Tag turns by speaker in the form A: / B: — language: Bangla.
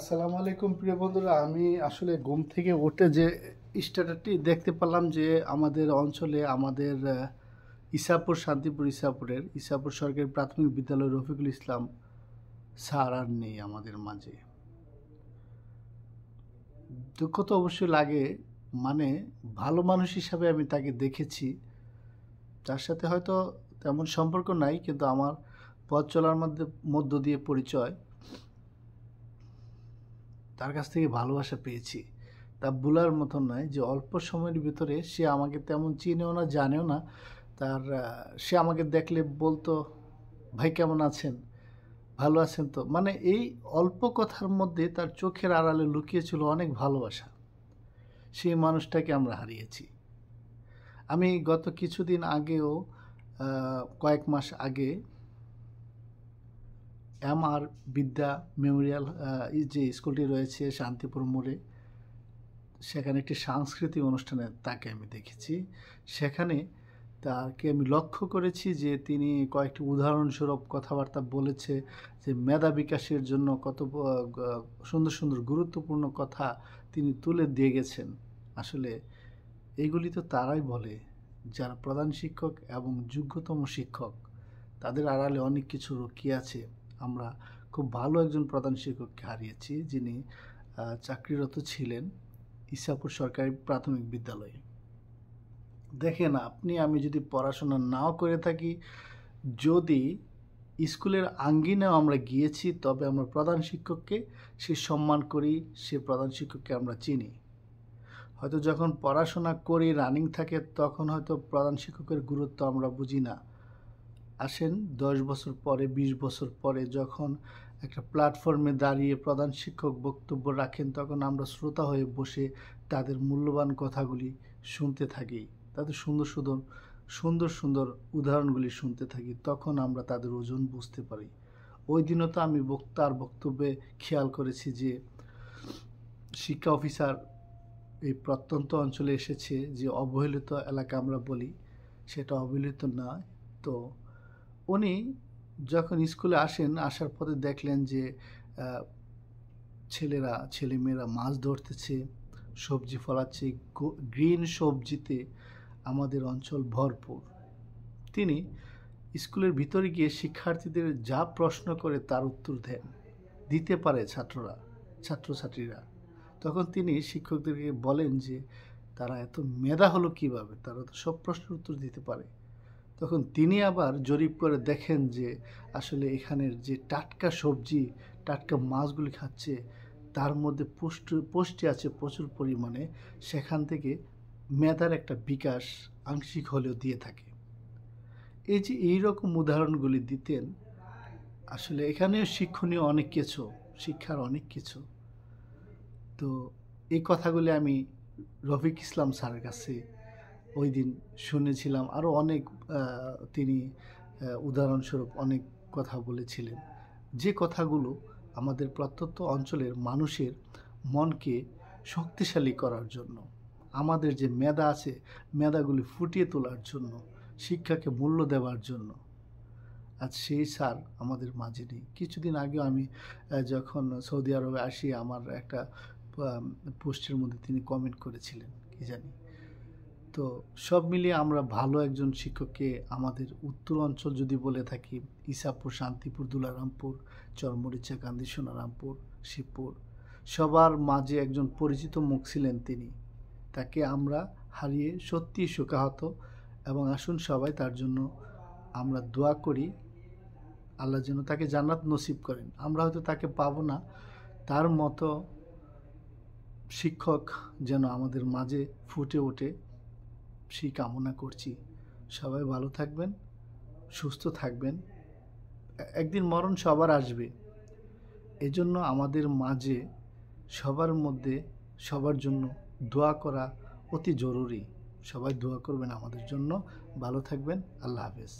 A: আসসালামু আলাইকুম প্রিয় বন্ধুরা আমি আসলে ঘুম থেকে উঠে যে স্ট্যাটাসটি দেখতে পেলাম যে আমাদের অঞ্চলে আমাদের ইসাপুর শান্তিপুর ইসাপুরের ইসাপুর সরকারি প্রাথমিক বিদ্যালয় রফিকুল ইসলাম স্যার আর নেই আমাদের মাঝে দুঃখ তো অবশ্যই লাগে মানে ভালো মানুষ হিসাবে আমি তাকে দেখেছি তার সাথে হয়তো তেমন সম্পর্ক নাই কিন্তু আমার পথ চলার মধ্যে মধ্য দিয়ে পরিচয় তার কাছ থেকে ভালোবাসা পেয়েছি তা বলার মতন নয় যে অল্প সময়ের ভিতরে সে আমাকে তেমন চিনেও না জানেও না তার সে আমাকে দেখলে বলতো ভাই কেমন আছেন ভালো আছেন তো মানে এই অল্প কথার মধ্যে তার চোখের আড়ালে লুকিয়েছিল অনেক ভালোবাসা সেই মানুষটাকে আমরা হারিয়েছি আমি গত কিছুদিন আগেও কয়েক মাস আগে এম আর বিদ্যা মেমোরিয়াল যে স্কুলটি রয়েছে শান্তিপুর মোড়ে সেখানে একটি সাংস্কৃতিক অনুষ্ঠানে তাকে আমি দেখেছি সেখানে তাকে আমি লক্ষ্য করেছি যে তিনি কয়েকটি উদাহরণস্বরূপ কথাবার্তা বলেছে যে মেধা বিকাশের জন্য কত সুন্দর সুন্দর গুরুত্বপূর্ণ কথা তিনি তুলে দিয়ে গেছেন আসলে এগুলি তো তারাই বলে যারা প্রধান শিক্ষক এবং যোগ্যতম শিক্ষক তাদের আড়ালে অনেক কিছু রকি আছে আমরা খুব ভালো একজন প্রধান শিক্ষককে হারিয়েছি যিনি চাকরিরত ছিলেন ইসাপুর সরকারি প্রাথমিক বিদ্যালয়ে দেখেন আপনি আমি যদি পড়াশোনা নাও করে থাকি যদি স্কুলের আঙ্গিনেও আমরা গিয়েছি তবে আমরা প্রধান শিক্ষককে সে সম্মান করি সে প্রধান শিক্ষককে আমরা চিনি হয়তো যখন পড়াশোনা করি রানিং থাকে তখন হয়তো প্রধান শিক্ষকের গুরুত্ব আমরা বুঝি না আসেন দশ বছর পরে ২০ বছর পরে যখন একটা প্ল্যাটফর্মে দাঁড়িয়ে প্রধান শিক্ষক বক্তব্য রাখেন তখন আমরা শ্রোতা হয়ে বসে তাদের মূল্যবান কথাগুলি শুনতে থাকি তাদের সুন্দর সুন্দর সুন্দর সুন্দর উদাহরণগুলি শুনতে থাকি তখন আমরা তাদের ওজন বুঝতে পারি ওই দিনও তো আমি বক্তার বক্তব্যে খেয়াল করেছি যে শিক্ষা অফিসার এই প্রত্যন্ত অঞ্চলে এসেছে যে অবহেলিত এলাকা আমরা বলি সেটা অবহেলিত নয় তো উনি যখন স্কুলে আসেন আসার পথে দেখলেন যে ছেলেরা ছেলেমেয়েরা মাছ ধরতেছে সবজি ফলাচ্ছে গ্রিন সবজিতে আমাদের অঞ্চল ভরপুর তিনি স্কুলের ভিতরে গিয়ে শিক্ষার্থীদের যা প্রশ্ন করে তার উত্তর দেন দিতে পারে ছাত্ররা ছাত্রছাত্রীরা তখন তিনি শিক্ষকদেরকে বলেন যে তারা এত মেধা হলো কিভাবে তারা তো সব প্রশ্নের উত্তর দিতে পারে তখন তিনি আবার জরিপ করে দেখেন যে আসলে এখানের যে টাটকা সবজি টাটকা মাছগুলি খাচ্ছে তার মধ্যে পুষ্ট পুষ্টি আছে প্রচুর পরিমাণে সেখান থেকে মেধার একটা বিকাশ আংশিক হলেও দিয়ে থাকে এই যে এইরকম উদাহরণগুলি দিতেন আসলে এখানেও শিক্ষণীয় অনেক কিছু শিক্ষার অনেক কিছু তো এই কথাগুলি আমি রফিক ইসলাম স্যারের কাছে ওই দিন শুনেছিলাম আরও অনেক তিনি উদাহরণস্বরূপ অনেক কথা বলেছিলেন যে কথাগুলো আমাদের প্রত্যন্ত অঞ্চলের মানুষের মনকে শক্তিশালী করার জন্য আমাদের যে মেধা আছে মেধাগুলি ফুটিয়ে তোলার জন্য শিক্ষাকে মূল্য দেওয়ার জন্য আজ সেই সার আমাদের মাঝে নেই কিছুদিন আগে আমি যখন সৌদি আরবে আসি আমার একটা পোস্টের মধ্যে তিনি কমেন্ট করেছিলেন কি জানি তো সব মিলিয়ে আমরা ভালো একজন শিক্ষককে আমাদের উত্তর অঞ্চল যদি বলে থাকি ইসাপুর শান্তিপুর দুলারামপুর চরমরিচা কান্দি সোনারামপুর শিবপুর সবার মাঝে একজন পরিচিত মুখ ছিলেন তিনি তাকে আমরা হারিয়ে সত্যিই শোকাহত এবং আসুন সবাই তার জন্য আমরা দোয়া করি আল্লাহ যেন তাকে জান্নাত নসিব করেন আমরা হয়তো তাকে পাবো না তার মতো শিক্ষক যেন আমাদের মাঝে ফুটে ওঠে সেই কামনা করছি সবাই ভালো থাকবেন সুস্থ থাকবেন একদিন মরণ সবার আসবে এজন্য আমাদের মাঝে সবার মধ্যে সবার জন্য দোয়া করা অতি জরুরি সবাই দোয়া করবেন আমাদের জন্য ভালো থাকবেন আল্লাহ হাফেজ